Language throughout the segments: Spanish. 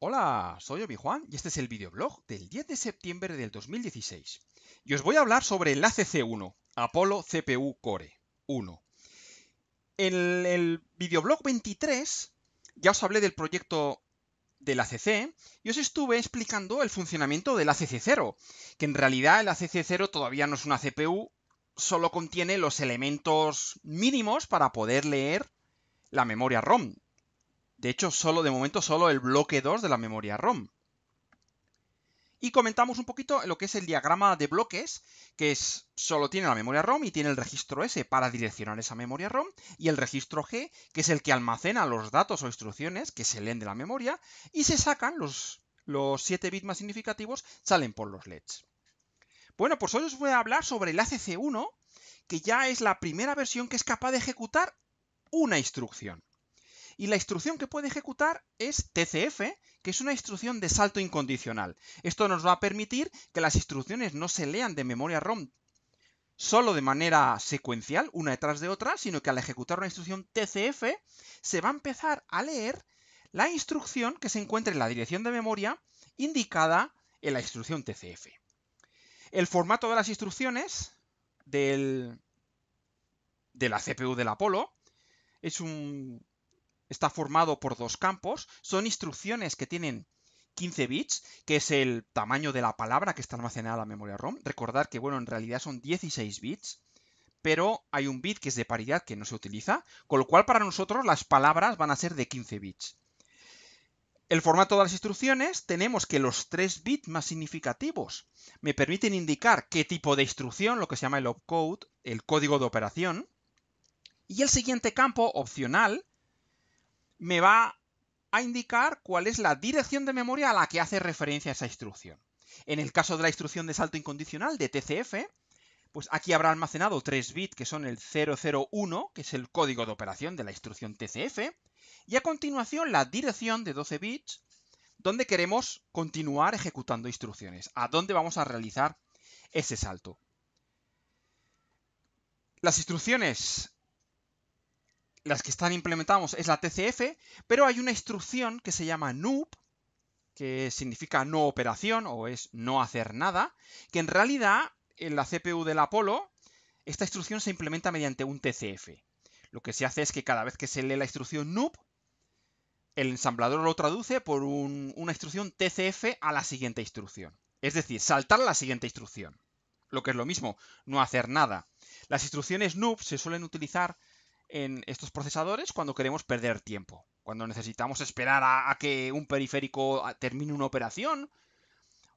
Hola, soy Obi Juan y este es el videoblog del 10 de septiembre del 2016. Y os voy a hablar sobre el ACC1, Apollo CPU Core 1. En el videoblog 23 ya os hablé del proyecto del ACC y os estuve explicando el funcionamiento del ACC0, que en realidad el ACC0 todavía no es una CPU, solo contiene los elementos mínimos para poder leer la memoria ROM, de hecho, solo de momento solo el bloque 2 de la memoria ROM. Y comentamos un poquito lo que es el diagrama de bloques, que es solo tiene la memoria ROM y tiene el registro S para direccionar esa memoria ROM y el registro G, que es el que almacena los datos o instrucciones que se leen de la memoria y se sacan los, los 7 bits más significativos, salen por los LEDs. Bueno, pues hoy os voy a hablar sobre el ACC1, que ya es la primera versión que es capaz de ejecutar una instrucción. Y la instrucción que puede ejecutar es TCF, que es una instrucción de salto incondicional. Esto nos va a permitir que las instrucciones no se lean de memoria ROM solo de manera secuencial, una detrás de otra, sino que al ejecutar una instrucción TCF se va a empezar a leer la instrucción que se encuentra en la dirección de memoria indicada en la instrucción TCF. El formato de las instrucciones del, de la CPU del Apolo es un está formado por dos campos, son instrucciones que tienen 15 bits, que es el tamaño de la palabra que está almacenada en la memoria ROM. Recordar que, bueno, en realidad son 16 bits, pero hay un bit que es de paridad que no se utiliza, con lo cual para nosotros las palabras van a ser de 15 bits. El formato de las instrucciones, tenemos que los tres bits más significativos me permiten indicar qué tipo de instrucción, lo que se llama el opcode, el código de operación, y el siguiente campo opcional me va a indicar cuál es la dirección de memoria a la que hace referencia esa instrucción. En el caso de la instrucción de salto incondicional de TCF, pues aquí habrá almacenado 3 bits que son el 001, que es el código de operación de la instrucción TCF, y a continuación la dirección de 12 bits donde queremos continuar ejecutando instrucciones, a dónde vamos a realizar ese salto. Las instrucciones las que están implementamos es la TCF, pero hay una instrucción que se llama NOOP, que significa no operación o es no hacer nada, que en realidad en la CPU del Apolo esta instrucción se implementa mediante un TCF. Lo que se hace es que cada vez que se lee la instrucción NOOP, el ensamblador lo traduce por una instrucción TCF a la siguiente instrucción. Es decir, saltar a la siguiente instrucción. Lo que es lo mismo, no hacer nada. Las instrucciones NOOP se suelen utilizar en estos procesadores cuando queremos perder tiempo, cuando necesitamos esperar a, que un periférico ah, termine una operación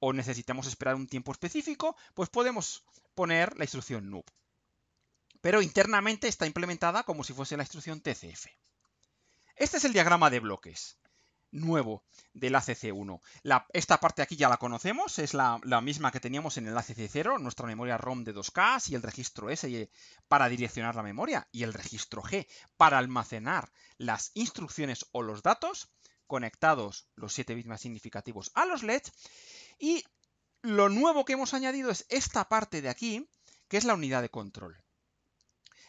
o necesitamos esperar un tiempo específico, pues podemos poner la instrucción noob. Pero internamente está implementada como si fuese la instrucción TCF. Este es el diagrama de bloques nuevo del ACC1. esta parte aquí ya la conocemos, es la, misma que teníamos en el ACC0, nuestra memoria ROM de 2K y el registro S eh, para direccionar la memoria y el registro G para almacenar las instrucciones o los datos conectados los 7 bits más significativos a los LEDs. Y lo nuevo que hemos añadido es esta parte de aquí, que es la unidad de control.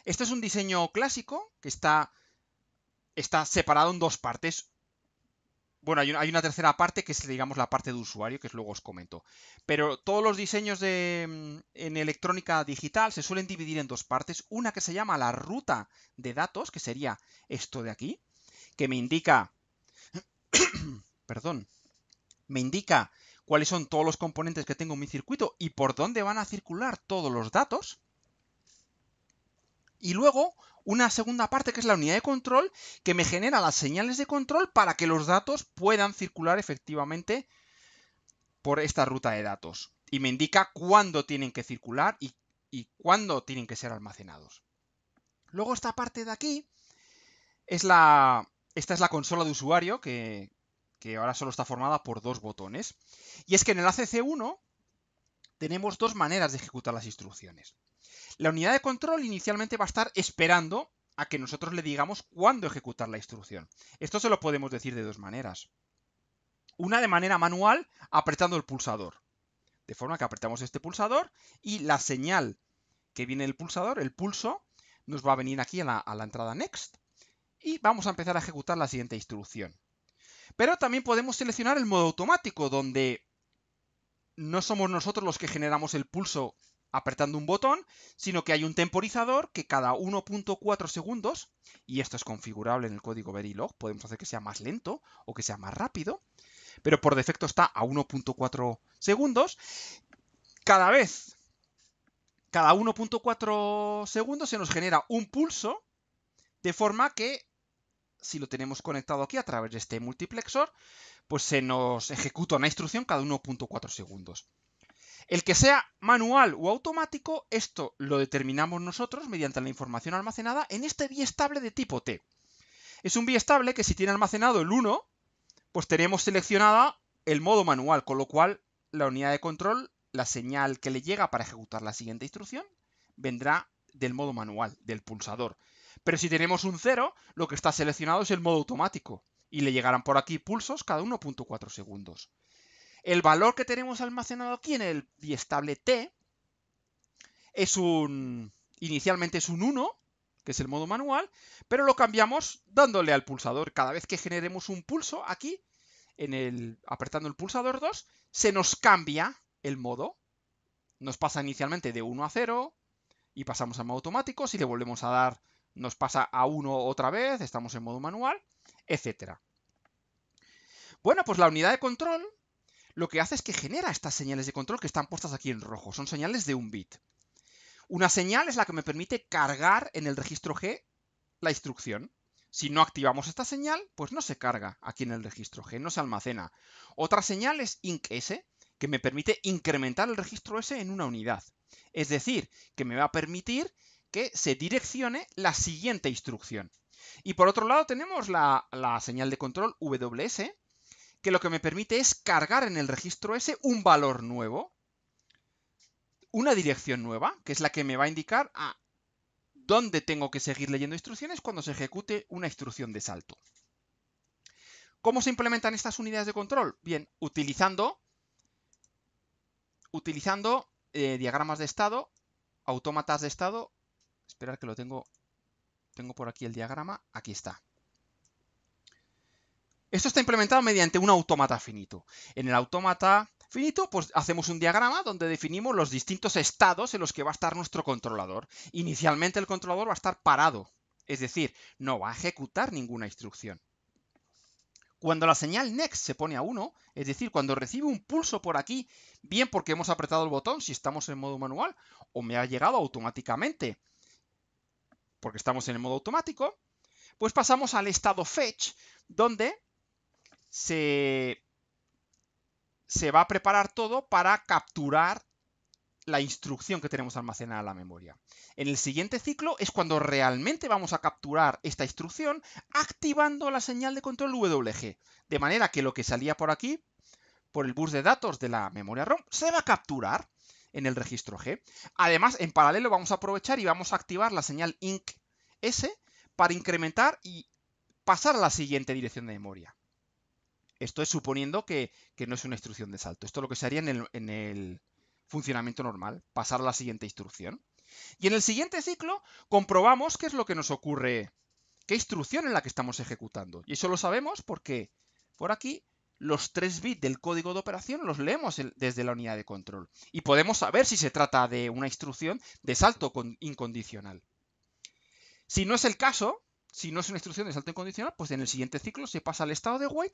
Este es un diseño clásico que está separado en dos partes. Bueno, hay una, tercera parte que es, digamos, la parte de usuario, que luego os comento. Pero todos los diseños de, mm, en electrónica digital se suelen dividir en dos partes. Una que se llama la ruta de datos, que sería esto de aquí, que me indica... perdón. Me indica cuáles son todos los componentes que tengo en mi circuito y por dónde van a circular todos los datos. Y luego una segunda parte que es la unidad de control que me genera las señales de control para que los datos puedan circular efectivamente por esta ruta de datos. Y me indica cuándo tienen que circular y, cuándo tienen que ser almacenados. Luego esta parte de aquí es la... Esta es la consola de usuario que, que ahora solo está formada por dos botones. Y es que en el ACC1 tenemos dos maneras de ejecutar las instrucciones. La unidad de control inicialmente va a estar esperando a que nosotros le digamos cuándo ejecutar la instrucción. Esto se lo podemos decir de dos maneras. Una de manera manual, apretando el pulsador. De forma que apretamos este pulsador y la señal que viene del pulsador, el pulso, nos va a venir aquí a la, entrada Next y vamos a empezar a ejecutar la siguiente instrucción. Pero también podemos seleccionar el modo automático, donde no somos nosotros los que generamos el pulso apretando un botón, sino que hay un temporizador que cada 1.4 segundos, y esto es configurable en el código Verilog, podemos hacer que sea más lento o que sea más rápido, pero por defecto está a 1.4 segundos, cada vez, cada 1.4 segundos se nos genera un pulso, de forma que si lo tenemos conectado aquí a través de este multiplexor, pues se nos ejecuta una instrucción cada 1.4 segundos. El que sea manual o automático, esto lo determinamos nosotros mediante la información almacenada en este biestable de tipo T. Es un biestable que si tiene almacenado el 1, pues tenemos seleccionada el modo manual, con lo cual la unidad de control, la señal que le llega para ejecutar la siguiente instrucción, vendrá del modo manual, del pulsador. Pero si tenemos un 0, lo que está seleccionado es el modo automático, y le llegarán por aquí pulsos cada 1.4 segundos. El valor que tenemos almacenado aquí en el biestable T es un... Inicialmente es un 1, que es el modo manual, pero lo cambiamos dándole al pulsador. Cada vez que generemos un pulso aquí, en el, apretando el pulsador 2, se nos cambia el modo. Nos pasa inicialmente de 1 a 0 y pasamos a modo automático. Si le volvemos a dar, nos pasa a 1 otra vez, estamos en modo manual, etc. Bueno, pues la unidad de control lo que hace es que genera estas señales de control que están puestas aquí en rojo. Son señales de un bit. Una señal es la que me permite cargar en el registro G la instrucción. Si no activamos esta señal, pues no se carga aquí en el registro G, no se almacena. Otra señal es inc que me permite incrementar el registro S en una unidad. Es decir, que me va a permitir que se direccione la siguiente instrucción. Y por otro lado tenemos la, la señal de control WS, que lo que me permite es cargar en el registro S un valor nuevo, una dirección nueva, que es la que me va a indicar a dónde tengo que seguir leyendo instrucciones cuando se ejecute una instrucción de salto. ¿Cómo se implementan estas unidades de control? Bien, utilizando, utilizando eh, diagramas de estado, autómatas de estado. Esperar que lo tengo, tengo por aquí el diagrama. Aquí está. Esto está implementado mediante un autómata finito. En el autómata finito, pues hacemos un diagrama donde definimos los distintos estados en los que va a estar nuestro controlador. Inicialmente el controlador va a estar parado, es decir, no va a ejecutar ninguna instrucción. Cuando la señal next se pone a 1, es decir, cuando recibe un pulso por aquí, bien porque hemos apretado el botón si estamos en modo manual, o me ha llegado automáticamente porque estamos en el modo automático, pues pasamos al estado fetch, donde se, va a preparar todo para capturar la instrucción que tenemos almacenada en la memoria. En el siguiente ciclo es cuando realmente vamos a capturar esta instrucción activando la señal de control WG, de manera que lo que salía por aquí, por el bus de datos de la memoria ROM, se va a capturar en el registro G. Además, en paralelo vamos a aprovechar y vamos a activar la señal INC S para incrementar y pasar a la siguiente dirección de memoria. Esto es suponiendo que, no es una instrucción de salto. Esto es lo que se haría en el, en el funcionamiento normal, pasar a la siguiente instrucción. Y en el siguiente ciclo comprobamos qué es lo que nos ocurre, qué instrucción es la que estamos ejecutando. Y eso lo sabemos porque por aquí los 3 bits del código de operación los leemos desde la unidad de control. Y podemos saber si se trata de una instrucción de salto incondicional. Si no es el caso, si no es una instrucción de salto incondicional, pues en el siguiente ciclo se pasa al estado de wait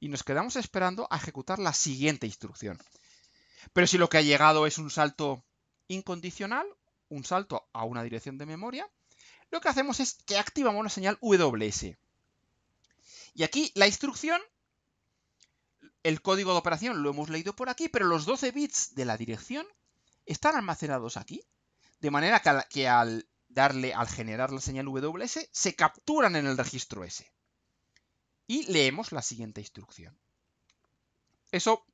y nos quedamos esperando a ejecutar la siguiente instrucción. Pero si lo que ha llegado es un salto incondicional, un salto a una dirección de memoria, lo que hacemos es que activamos la señal WS. Y aquí la instrucción, el código de operación lo hemos leído por aquí, pero los 12 bits de la dirección están almacenados aquí. De manera que al, que al darle al generar la señal WS, se capturan en el registro S. Y leemos la siguiente instrucción. Eso,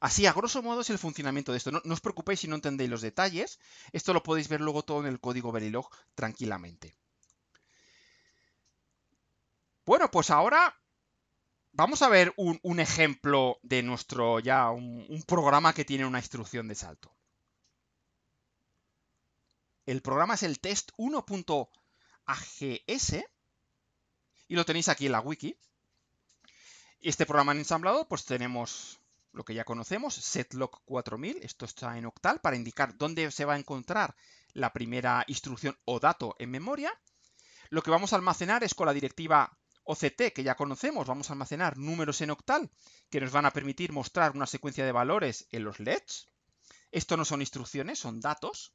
así a grosso modo, es el funcionamiento de esto. No, os preocupéis si no entendéis los detalles. Esto lo podéis ver luego todo en el código Verilog tranquilamente. Bueno, pues ahora vamos a ver un, ejemplo de nuestro ya, un programa que tiene una instrucción de salto. El programa es el test 1.ags y lo tenéis aquí en la wiki. Este programa en ensamblado, pues tenemos lo que ya conocemos, setlock 4000, esto está en octal, para indicar dónde se va a encontrar la primera instrucción o dato en memoria. Lo que vamos a almacenar es con la directiva OCT, que ya conocemos, vamos a almacenar números en octal, que nos van a permitir mostrar una secuencia de valores en los LEDs. Esto no son instrucciones, son datos.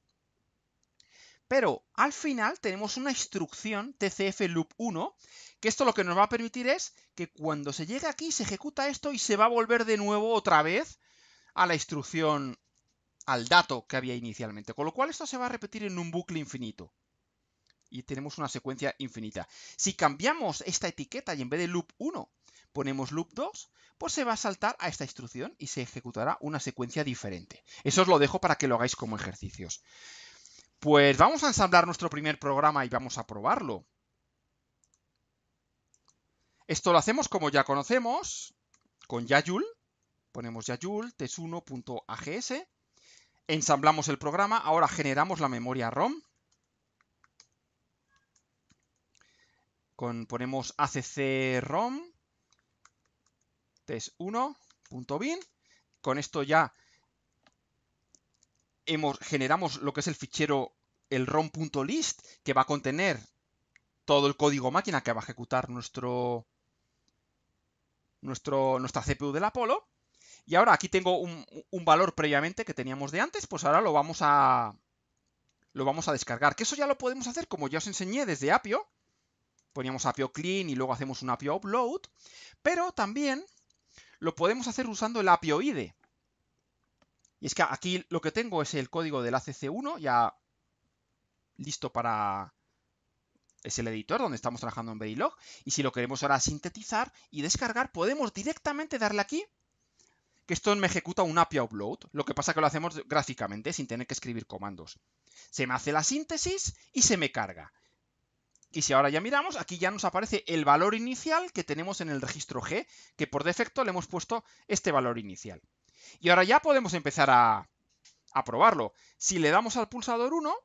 Pero al final tenemos una instrucción TCF loop 1, que esto lo que nos va a permitir es que cuando se llegue aquí se ejecuta esto y se va a volver de nuevo otra vez a la instrucción, al dato que había inicialmente. Con lo cual esto se va a repetir en un bucle infinito. Y tenemos una secuencia infinita. Si cambiamos esta etiqueta y en vez de loop 1 ponemos loop 2, pues se va a saltar a esta instrucción y se ejecutará una secuencia diferente. Eso os lo dejo para que lo hagáis como ejercicios. Pues vamos a ensamblar nuestro primer programa y vamos a probarlo. Esto lo hacemos como ya conocemos, con Yajul. Ponemos Yajul, test1.ags. Ensamblamos el programa, ahora generamos la memoria ROM. ponemos acc rom test1.bin. Con esto ya generamos lo que es el fichero, el rom.list, que va a contener todo el código máquina que va a ejecutar nuestro, nuestro, nuestra CPU del Apolo Y ahora aquí tengo un, valor previamente que teníamos de antes, pues ahora lo vamos a lo vamos a descargar. Que eso ya lo podemos hacer como ya os enseñé desde Apio. Poníamos Apio Clean y luego hacemos un Apio Upload. Pero también lo podemos hacer usando el Apio ID. Y es que aquí lo que tengo es el código del ACC1 ya listo para... Es el editor donde estamos trabajando en Verilog. Y si lo queremos ahora sintetizar y descargar, podemos directamente darle aquí que esto me ejecuta un API upload, lo que pasa que lo hacemos gráficamente sin tener que escribir comandos. Se me hace la síntesis y se me carga. Y si ahora ya miramos, aquí ya nos aparece el valor inicial que tenemos en el registro G, que por defecto le hemos puesto este valor inicial. Y ahora ya podemos empezar a, probarlo. Si le damos al pulsador 1,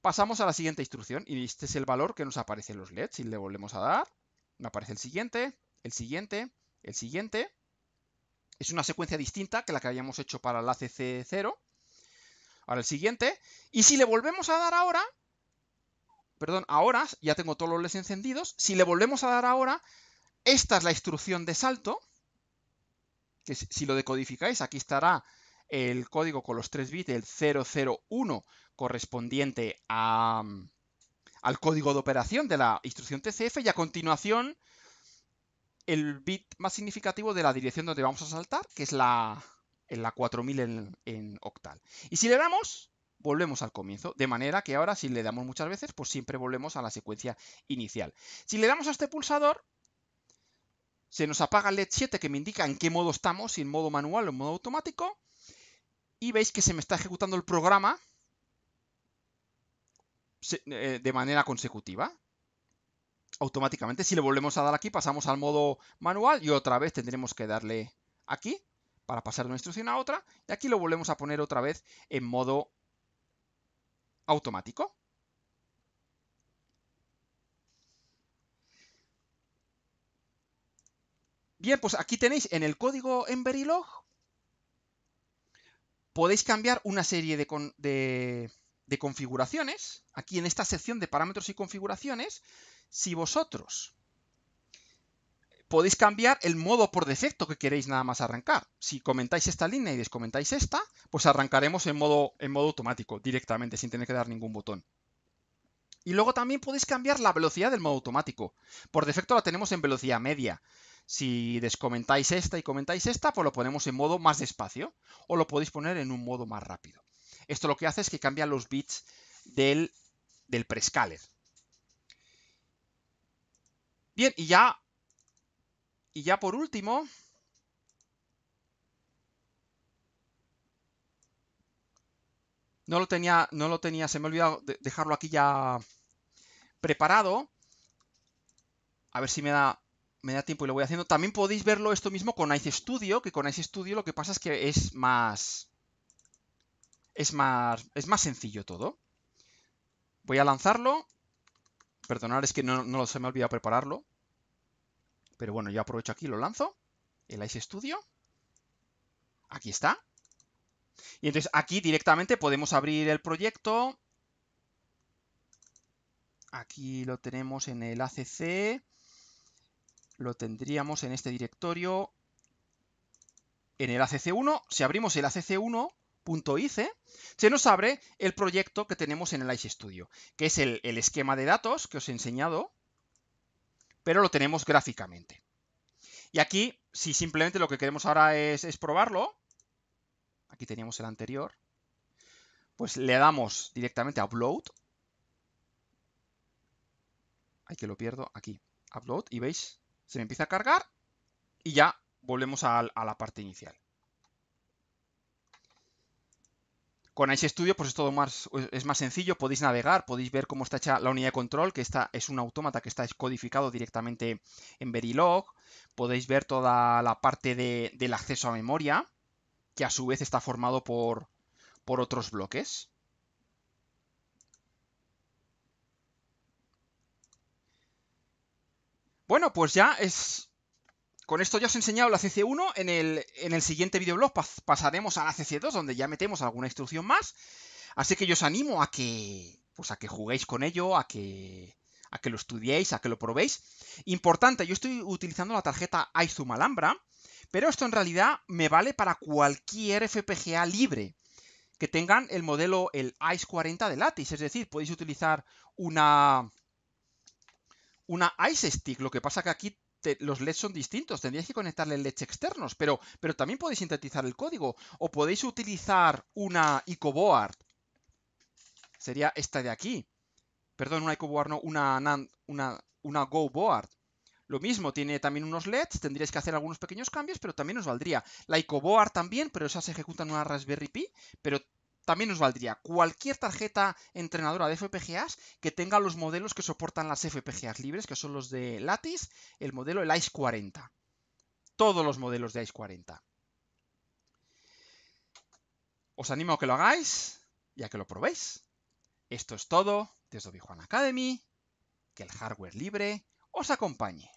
pasamos a la siguiente instrucción. Y este es el valor que nos aparece en los LEDs. Si le volvemos a dar, me aparece el siguiente, el siguiente, el siguiente. Es una secuencia distinta que la que habíamos hecho para la acc 0 Ahora el siguiente. Y si le volvemos a dar ahora, perdón, ahora, ya tengo todos los LEDs encendidos. Si le volvemos a dar ahora, esta es la instrucción de salto que si lo decodificáis, aquí estará el código con los 3 bits, el 001 correspondiente mm, al código de operación de la instrucción TCF y a continuación el bit más significativo de la dirección donde vamos a saltar, que es la, 4000 en, octal. Y si le damos, volvemos al comienzo, de manera que ahora si le damos muchas veces, pues siempre volvemos a la secuencia inicial. Si le damos a este pulsador, se nos apaga el LED 7 que me indica en qué modo estamos, si en modo manual o en modo automático, y veis que se me está ejecutando el programa eh, de manera consecutiva. Automáticamente, si le volvemos a dar aquí, pasamos al modo manual y otra vez tendremos que darle aquí para pasar de una instrucción a otra, y aquí lo volvemos a poner otra vez en modo automático. Bien, pues aquí tenéis en el código en Verilog, podéis cambiar una serie de, configuraciones. Aquí en esta sección de parámetros y configuraciones, si vosotros podéis cambiar el modo por defecto que queréis nada más arrancar. Si comentáis esta línea y descomentáis esta, pues arrancaremos en modo automático directamente, sin tener que dar ningún botón. Y luego también podéis cambiar la velocidad del modo automático. Por defecto la tenemos en velocidad media. Si descomentáis esta y comentáis esta, pues lo ponemos en modo más despacio o lo podéis poner en un modo más rápido. Esto lo que hace es que cambia los bits del, del prescaler. Bien, y ya, y ya por último, No lo tenía, no lo tenía, se me ha olvidado dejarlo aquí ya preparado. A ver si me da me da tiempo y lo voy haciendo. También podéis verlo esto mismo con Ice Studio, que con Ice Studio lo que pasa es que es más... Es más, es más sencillo todo. Voy a lanzarlo. Perdonar, es que no, no se me ha olvidado prepararlo. Pero bueno, yo aprovecho aquí y lo lanzo. El Ice Studio. Aquí está. Y entonces aquí directamente podemos abrir el proyecto. Aquí lo tenemos en el ACC lo tendríamos en este directorio, en el ACC1. Si abrimos el acc 1ice se nos abre el proyecto que tenemos en el Ice Studio, que es el, esquema de datos que os he enseñado, pero lo tenemos gráficamente. Y aquí, si simplemente lo que queremos ahora es, probarlo, aquí teníamos el anterior, pues le damos directamente a Upload. Hay que lo pierdo aquí. Upload y veis se me empieza a cargar y ya volvemos a, la parte inicial. Con Ice Studio pues es todo más, es más sencillo, podéis navegar, podéis ver cómo está hecha la unidad de control, que es un autómata que está codificado directamente en Verilog, podéis ver toda la parte del acceso a memoria, que a su vez está formado por, por otros bloques. Bueno, pues ya es... Con esto ya os he enseñado la CC1, en el, en el siguiente videoblog pasaremos a la CC2, donde ya metemos alguna instrucción más. Así que yo os animo a que, pues a que juguéis con ello, a que, a que lo estudiéis, a que lo probéis. Importante, yo estoy utilizando la tarjeta Zuma Alhambra, pero esto en realidad me vale para cualquier FPGA libre que tengan el modelo, el ICE 40 de Lattice. Es decir, podéis utilizar una una Ice Stick, lo que pasa que aquí los LEDs son distintos, tendrías que conectarle LEDs externos, pero, pero también podéis sintetizar el código, o podéis utilizar una IcoBoard, sería esta de aquí, perdón, una IcoBoard no, una, una, una GoBoard, lo mismo, tiene también unos LEDs, tendríais que hacer algunos pequeños cambios, pero también os valdría. La IcoBoard también, pero esas se en una Raspberry Pi, pero también nos valdría cualquier tarjeta entrenadora de FPGAs que tenga los modelos que soportan las FPGAs libres, que son los de Lattice, el modelo el ICE 40. Todos los modelos de ICE 40. Os animo a que lo hagáis y a que lo probéis. Esto es todo desde Obi Academy. Que el hardware libre os acompañe.